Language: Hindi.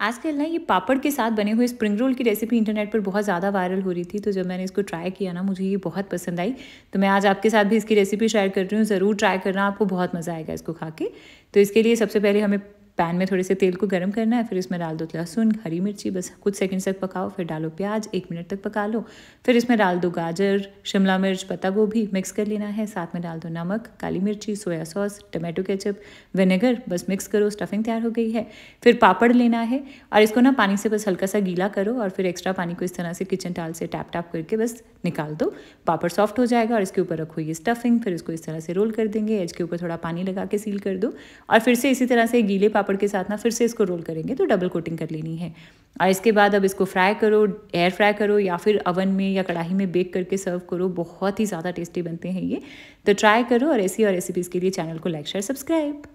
आजकल ना ये पापड़ के साथ बने हुए स्प्रिंग रोल की रेसिपी इंटरनेट पर बहुत ज़्यादा वायरल हो रही थी तो जब मैंने इसको ट्राई किया ना मुझे ये बहुत पसंद आई तो मैं आज आपके साथ भी इसकी रेसिपी शेयर कर रही हूँ ज़रूर ट्राई करना आपको बहुत मज़ा आएगा इसको खा के तो इसके लिए सबसे पहले हमें पैन में थोड़े से तेल को गर्म करना है फिर इसमें डाल दो लहसुन हरी मिर्ची बस कुछ सेकंड तक पकाओ फिर डालो प्याज एक मिनट तक पका लो फिर इसमें डाल दो गाजर शिमला मिर्च पत्ता गोभी मिक्स कर लेना है साथ में डाल दो नमक काली मिर्ची soya sauce tomato ketchup vinegar बस मिक्स करो स्टफिंग तैयार हो गई है फिर पापड़ लेना है और इसको ना पानी से बस हल्का सा गीला करो और फिर एक्स्ट्रा पानी को इस तरह से किचन टाल से टैप टैप करके बस निकाल दो पापड़ सॉफ्ट हो जाएगा और इसके ऊपर रखो ये स्टफिंग फिर इसको इस तरह से रोल कर देंगे एज के ऊपर थोड़ा पानी लगा के सील कर दो और फिर से इसी तरह से गीले पापड़ पापड़ के साथ ना फिर से इसको रोल करेंगे तो डबल कोटिंग कर लेनी है और इसके बाद अब इसको फ्राई करो एयर फ्राई करो या फिर अवन में या कढ़ाई में बेक करके सर्व करो बहुत ही ज़्यादा टेस्टी बनते हैं ये तो ट्राई करो और ऐसी और रेसिपीज़ के लिए चैनल को लाइक शेयर सब्सक्राइब